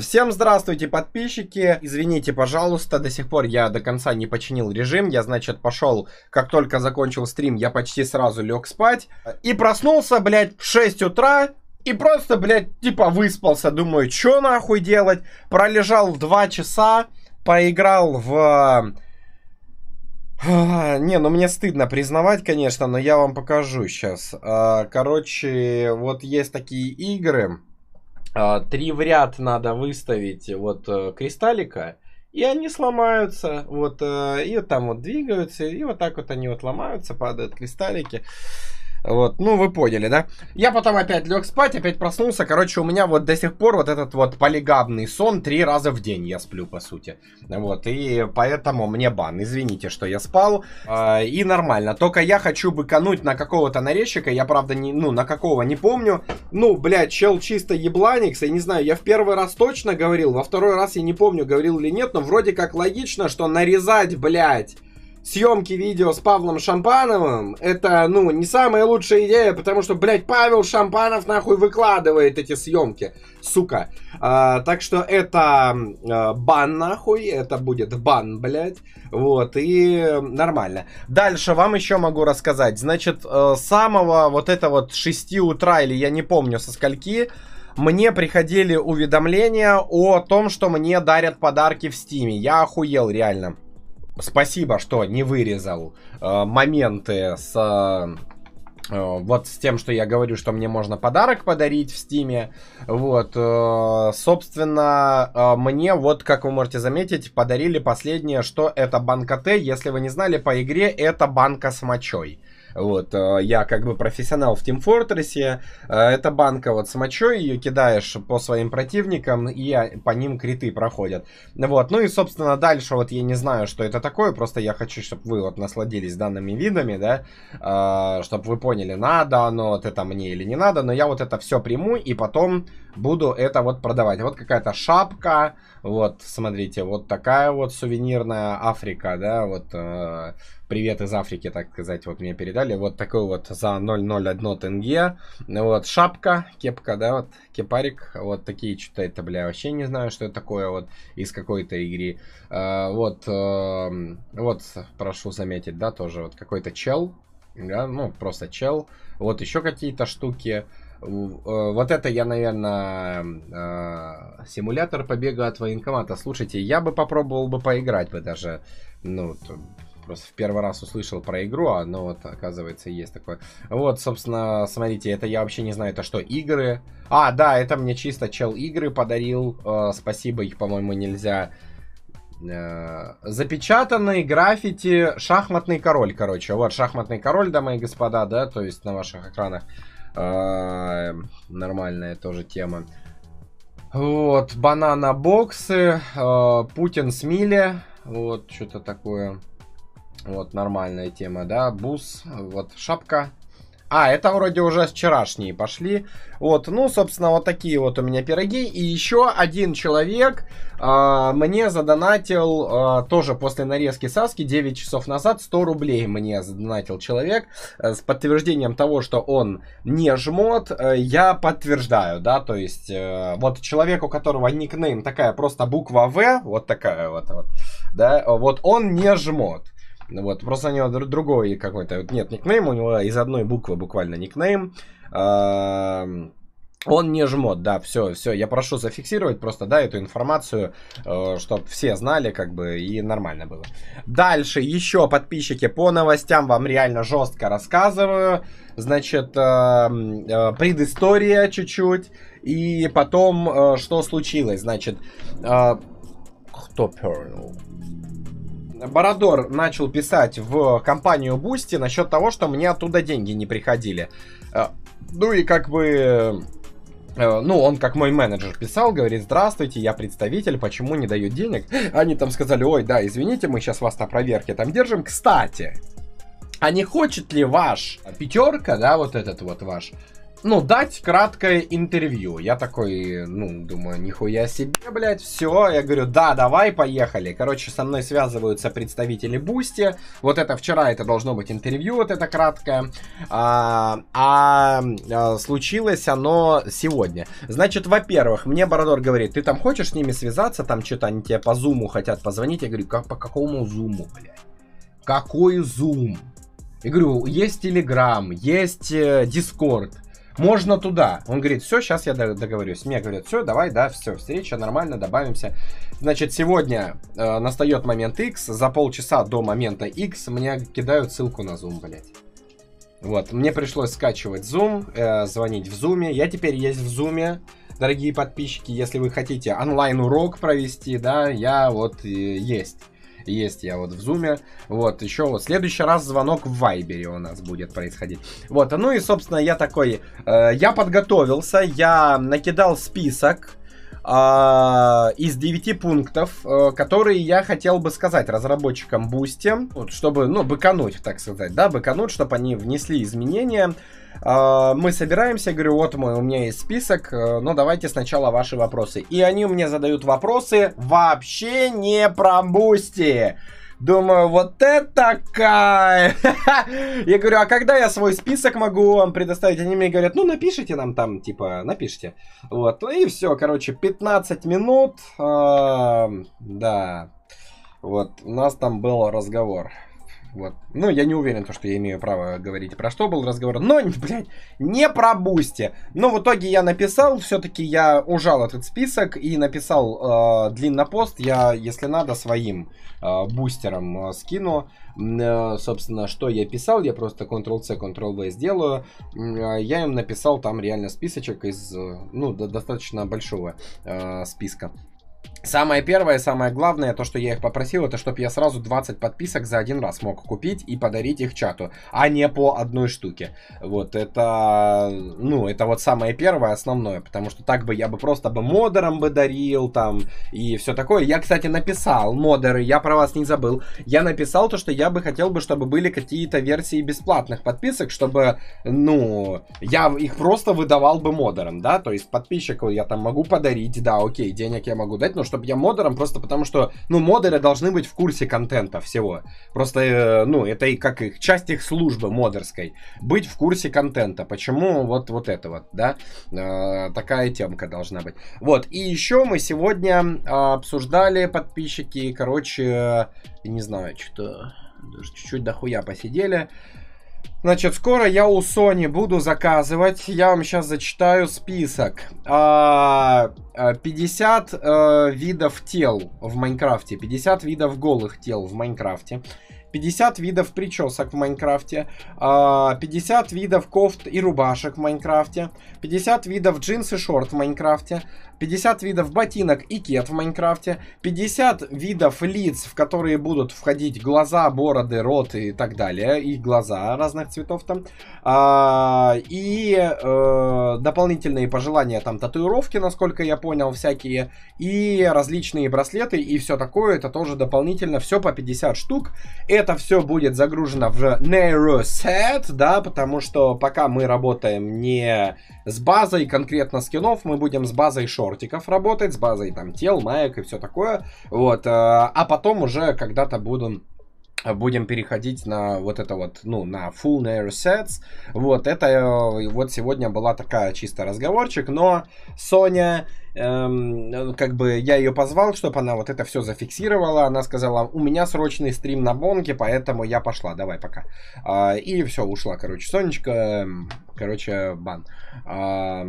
Всем здравствуйте, подписчики. Извините, пожалуйста, до сих пор я до конца не починил режим. Я, значит, пошел, как только закончил стрим, я почти сразу лег спать. И проснулся, блядь, в 6 утра. И просто, блядь, типа выспался. Думаю, что нахуй делать? Пролежал 2 часа, поиграл в... А, не, ну мне стыдно признавать, конечно, но я вам покажу сейчас. А, короче, вот есть такие игры а, три в ряд надо выставить вот э, кристаллика, и они сломаются, вот, э, и там вот двигаются, и вот так вот они вот ломаются, падают кристаллики. Вот, ну вы поняли, да? Я потом опять лег спать, опять проснулся. Короче, у меня вот до сих пор вот этот вот полигабный сон три раза в день я сплю, по сути. Вот, и поэтому мне бан. Извините, что я спал. Э, и нормально. Только я хочу быкануть на какого-то нарезчика. Я, правда, не, ну, на какого не помню. Ну, блядь, чел чисто ебланикс. Я не знаю, я в первый раз точно говорил, во второй раз я не помню, говорил или нет, но вроде как логично, что нарезать, блядь, съемки видео с Павлом Шампановым, это, ну, не самая лучшая идея, потому что, блядь, Павел Шампанов нахуй выкладывает эти съемки, сука. А, так что это а, бан нахуй, это будет бан, блядь. Вот, и нормально. Дальше вам еще могу рассказать. Значит, с э, самого вот это вот 6 утра, или я не помню со скольки, мне приходили уведомления о том, что мне дарят подарки в Стиме. Я охуел реально спасибо, что не вырезал э, моменты с... Э, э, вот с тем, что я говорю, что мне можно подарок подарить в Стиме. Вот, э, собственно, э, мне вот, как вы можете заметить, подарили последнее, что это банка Т. Если вы не знали, по игре это банка с мочой. Вот, э, я как бы профессионал в Team Fortress. Э, это банка вот с мочой, ее кидаешь по своим противникам, и по ним криты проходят. Вот, ну и, собственно, дальше вот я не знаю, что это такое, просто я хочу, чтобы вы вот насладились данными видами, да, э, чтобы вы поняли, надо оно вот это мне или не надо, но я вот это все приму, и потом буду это вот продавать. Вот какая-то шапка, вот, смотрите, вот такая вот сувенирная Африка, да, вот, э, привет из Африки, так сказать, вот мне передали, вот такой вот за 0,01 тенге, вот, шапка, кепка, да, вот, кепарик, вот такие, что-то это, бля, вообще не знаю, что это такое, вот, из какой-то игры, э, вот, э, вот, прошу заметить, да, тоже вот какой-то чел, да, ну, просто чел, вот еще какие-то штуки, Э, вот это я, наверное, э, симулятор побега от военкомата. Слушайте, я бы попробовал бы поиграть бы даже. Ну, э, просто в первый раз услышал про игру, а но вот, оказывается, есть такое. Вот, собственно, смотрите, это я вообще не знаю, это что, игры? А, да, это мне чисто чел игры подарил. спасибо, их, по-моему, нельзя... Э, запечатанный граффити шахматный король, короче. Вот, шахматный король, дамы и господа, да, то есть на ваших экранах. Нормальная тоже тема. Вот, банана боксы, а, Путин с Миле, вот, что-то такое. Вот, нормальная тема, да, бус, вот, шапка, а, это вроде уже вчерашние пошли. Вот, ну, собственно, вот такие вот у меня пироги. И еще один человек э, мне задонатил, э, тоже после нарезки Саски, 9 часов назад, 100 рублей мне задонатил человек э, с подтверждением того, что он не жмот. Э, я подтверждаю, да, то есть э, вот человек, у которого никнейм такая просто буква В, вот такая вот, вот да, вот он не жмот. Вот, просто у него другой какой-то, нет никнейм, у него из одной буквы буквально никнейм. Он не жмот, да, все, все, я прошу зафиксировать просто, да, эту информацию, э, чтобы все знали, как бы, и нормально было. Дальше, еще, подписчики, по новостям вам реально жестко рассказываю, значит, э, э, предыстория чуть-чуть, и потом, э, что случилось, значит, э, кто пернул? Бородор начал писать в компанию Бусти насчет того, что мне оттуда деньги не приходили. Э, ну и как бы... Э, ну, он как мой менеджер писал, говорит, здравствуйте, я представитель, почему не дают денег? Они там сказали, ой, да, извините, мы сейчас вас на проверке там держим. Кстати, а не хочет ли ваш пятерка, да, вот этот вот ваш, ну, дать краткое интервью. Я такой, ну, думаю, нихуя себе, блядь, все. Я говорю, да, давай, поехали. Короче, со мной связываются представители Бусти. Вот это вчера, это должно быть интервью, вот это краткое. А, а, а случилось оно сегодня. Значит, во-первых, мне Бородор говорит, ты там хочешь с ними связаться, там что-то они тебе по зуму хотят позвонить. Я говорю, как по какому зуму, блядь? Какой зум? Я говорю, есть Телеграм, есть Дискорд. Э, можно туда. Он говорит, все, сейчас я договорюсь. Мне говорят, все, давай, да, все, встреча, нормально, добавимся. Значит, сегодня э, настает момент X, за полчаса до момента X мне кидают ссылку на Zoom, блядь. Вот, мне пришлось скачивать Zoom, э, звонить в Zoom. Я теперь есть в Zoom. Дорогие подписчики, если вы хотите онлайн-урок провести, да, я вот э, есть. Есть я вот в зуме. Вот, еще вот следующий раз звонок в Вайбере у нас будет происходить. Вот, ну и, собственно, я такой, э, я подготовился, я накидал список, а, из 9 пунктов, э, которые я хотел бы сказать разработчикам Boosty, вот, чтобы, ну, быкануть, так сказать, да, быкануть, чтобы они внесли изменения. А, мы собираемся, говорю, вот мой, у меня есть список, э, но давайте сначала ваши вопросы. И они мне задают вопросы вообще не про Boosty. Думаю, вот это кайф! Я говорю, а когда я свой список могу вам предоставить? Они мне говорят, ну напишите нам там, типа, напишите. Вот, и все, короче, 15 минут, а, да, вот, у нас там был разговор. Вот. Ну, я не уверен, то, что я имею право говорить, про что был разговор. Но, блядь, не про Бусти. Но в итоге я написал, все-таки я ужал этот список и написал э, длинный пост. Я, если надо, своим э, бустером э, скину. Э, собственно, что я писал, я просто Ctrl-C, Ctrl-V сделаю. Э, я им написал там реально списочек из, э, ну, достаточно большого э, списка. Самое первое, самое главное, то, что я их попросил, это чтобы я сразу 20 подписок за один раз мог купить и подарить их чату, а не по одной штуке. Вот это, ну, это вот самое первое, основное, потому что так бы я бы просто бы модерам бы дарил там и все такое. Я, кстати, написал модеры, я про вас не забыл. Я написал то, что я бы хотел бы, чтобы были какие-то версии бесплатных подписок, чтобы, ну, я их просто выдавал бы модерам, да, то есть подписчику я там могу подарить, да, окей, денег я могу дать, но чтобы я модером, просто потому что, ну, модеры должны быть в курсе контента всего. Просто, э, ну, это и как их, часть их службы модерской. Быть в курсе контента. Почему вот, вот это вот, да? Э, такая темка должна быть. Вот, и еще мы сегодня а, обсуждали подписчики, короче, не знаю, что-то даже чуть-чуть дохуя посидели. Значит, скоро я у Sony буду заказывать. Я вам сейчас зачитаю список. 50 а, а, э, видов тел в Майнкрафте, 50 видов голых тел в Майнкрафте, 50 видов причесок в Майнкрафте, 50 а, видов кофт и рубашек в Майнкрафте, 50 видов джинсы и шорт в Майнкрафте, 50 видов ботинок и кет в Майнкрафте, 50 видов лиц, в которые будут входить глаза, бороды, рот и так далее, и глаза разных цветов там, а, и э, дополнительные пожелания там татуировки, насколько я понял, всякие, и различные браслеты и все такое, это тоже дополнительно, все по 50 штук, это это все будет загружено в NeuroSet, да, потому что пока мы работаем не с базой конкретно скинов, мы будем с базой шортиков работать, с базой там тел, маек и все такое, вот, э, а потом уже когда-то будем будем переходить на вот это вот, ну, на full Nair sets. Вот это, э, вот сегодня была такая чисто разговорчик, но Соня, эм, как бы я ее позвал, чтобы она вот это все зафиксировала. Она сказала, у меня срочный стрим на бонке, поэтому я пошла, давай пока. Э, и все, ушла, короче, Сонечка. Эм, Короче, бан. А,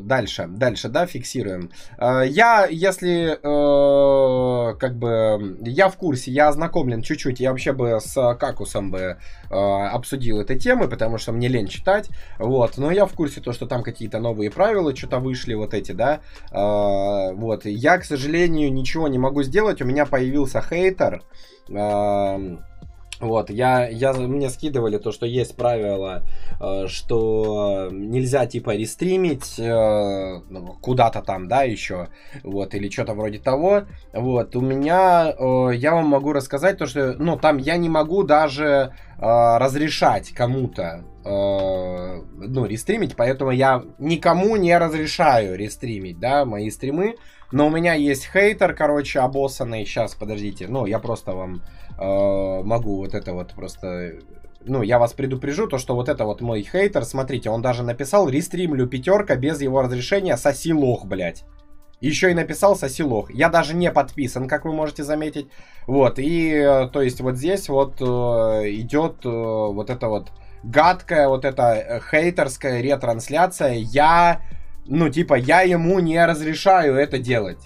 дальше, дальше, да, фиксируем. А, я, если, э, как бы, я в курсе, я ознакомлен чуть-чуть, я вообще бы с Какусом бы э, обсудил этой темы, потому что мне лень читать, вот, но я в курсе то, что там какие-то новые правила что-то вышли, вот эти, да, а, вот, я, к сожалению, ничего не могу сделать, у меня появился хейтер, а, вот, я, я, мне скидывали то, что есть правило, э, что нельзя, типа, рестримить э, ну, куда-то там, да, еще, вот, или что-то вроде того. Вот, у меня, э, я вам могу рассказать то, что, ну, там я не могу даже разрешать кому-то Э, ну, рестримить, поэтому я никому не разрешаю рестримить, да, мои стримы. Но у меня есть хейтер, короче, обоссанный. Сейчас, подождите, ну, я просто вам э, могу вот это вот просто... Ну, я вас предупрежу, то, что вот это вот мой хейтер, смотрите, он даже написал «Рестримлю пятерка без его разрешения, соси лох, блядь». Еще и написал соси лох. Я даже не подписан, как вы можете заметить. Вот, и, э, то есть, вот здесь вот э, идет э, вот это вот гадкая вот эта э, хейтерская ретрансляция. Я, ну, типа, я ему не разрешаю это делать.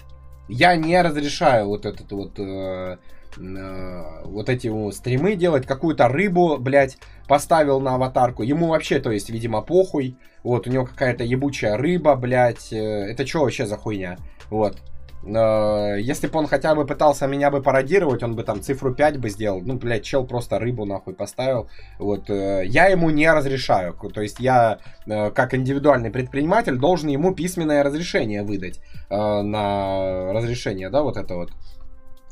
Я не разрешаю вот этот вот... Э, э вот эти вот стримы делать, какую-то рыбу, блядь, поставил на аватарку. Ему вообще, то есть, видимо, похуй. Вот, у него какая-то ебучая рыба, блядь. Э, это что вообще за хуйня? Вот. Э, если бы он хотя бы пытался меня бы пародировать, он бы там цифру 5 бы сделал. Ну, блядь, чел просто рыбу нахуй поставил. Вот. Э, я ему не разрешаю. То есть я, э, как индивидуальный предприниматель, должен ему письменное разрешение выдать на разрешение, да, вот это вот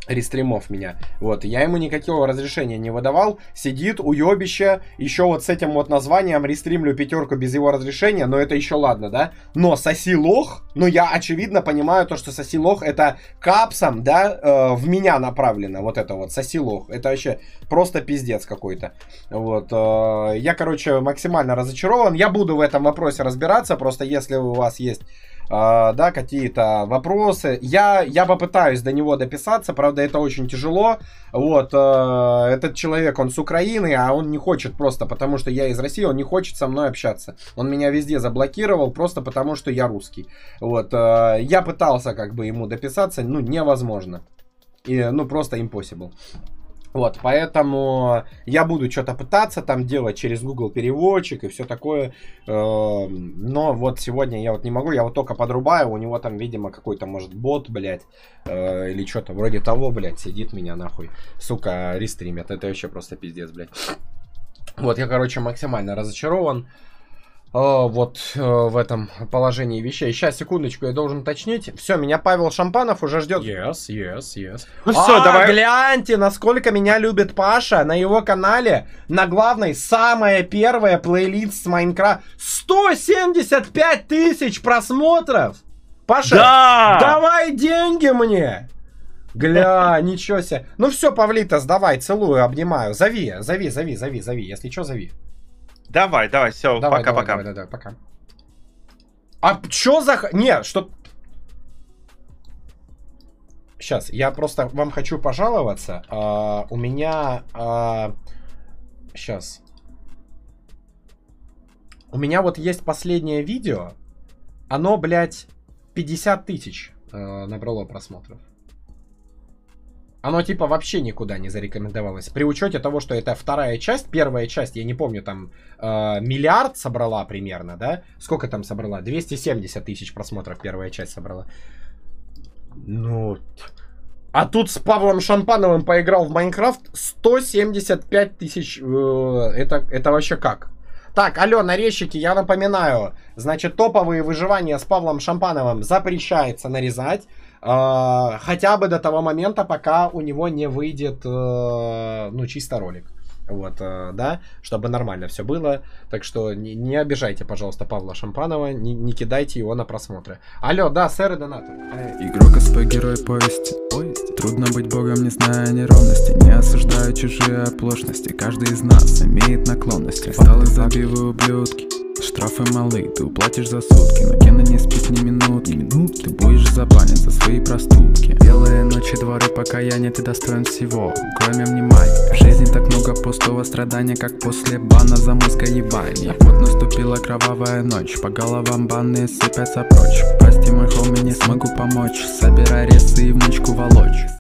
рестримов меня. Вот, я ему никакого разрешения не выдавал. Сидит у уебище, еще вот с этим вот названием рестримлю пятерку без его разрешения, но это еще ладно, да? Но соси лох, ну я очевидно понимаю то, что соси лох это капсом, да, э, в меня направлено вот это вот, соси лох. Это вообще просто пиздец какой-то. Вот, э, я, короче, максимально разочарован. Я буду в этом вопросе разбираться, просто если у вас есть а, да, какие-то вопросы. Я, я попытаюсь до него дописаться, правда, это очень тяжело. Вот, э, этот человек, он с Украины, а он не хочет просто, потому что я из России, он не хочет со мной общаться. Он меня везде заблокировал просто потому, что я русский. Вот, э, я пытался как бы ему дописаться, ну, невозможно. И, ну, просто impossible. Вот, поэтому я буду что-то пытаться там делать через Google переводчик и все такое. Эм, но вот сегодня я вот не могу, я вот только подрубаю, у него там, видимо, какой-то, может, бот, блядь, э, или что-то вроде того, блядь, сидит меня нахуй. Сука, рестримят, это вообще просто пиздец, блядь. Вот, я, короче, максимально разочарован. А, вот э, в этом положении вещей. Сейчас, секундочку, я должен уточнить. Все, меня Павел Шампанов уже ждет. Yes, yes, yes. Ну а, все, давай. гляньте, насколько меня любит Паша. На его канале, на главной, самая первая плейлист с Майнкрафт. 175 тысяч просмотров! Паша, да! давай деньги мне! Гля, ничего себе. Ну все, Павлитас, давай, целую, обнимаю. Зови, зови, зови, зови, зови. Если что, зови. Давай, давай, все, пока-пока. Да, да, пока. А чё за... Не, что... Сейчас, я просто вам хочу пожаловаться. А, у меня... А... Сейчас. У меня вот есть последнее видео. Оно, блядь, 50 тысяч э, набрало просмотров оно типа вообще никуда не зарекомендовалось. При учете того, что это вторая часть, первая часть, я не помню, там э, миллиард собрала примерно, да? Сколько там собрала? 270 тысяч просмотров первая часть собрала. Ну... А тут с Павлом Шампановым поиграл в Майнкрафт 175 тысяч. Э, это, это вообще как? Так, алло, нарезчики, я напоминаю. Значит, топовые выживания с Павлом Шампановым запрещается нарезать. А, хотя бы до того момента, пока у него не выйдет, э, ну, чисто ролик. Вот, э, да, чтобы нормально все было. Так что не, не обижайте, пожалуйста, Павла Шампанова, не, не кидайте его на просмотры. Алло, да, сэр и донатор. Игрок СП герой повести. повести. Трудно быть богом, не зная неровности. Не осуждаю чужие оплошности. Каждый из нас имеет наклонности. Кристаллы забивы ублюдки штрафы малы, ты уплатишь за сутки Но Кена не спит ни ни минут, Ты будешь забанен за свои проступки Белые ночи, дворы, покаяния, ты достоин всего Кроме внимания В жизни так много пустого страдания, как после бана за мозга мозгоебание Вот наступила кровавая ночь, по головам банные сыпятся прочь Прости мой хоми, не смогу помочь Собирай ресы и внучку волочь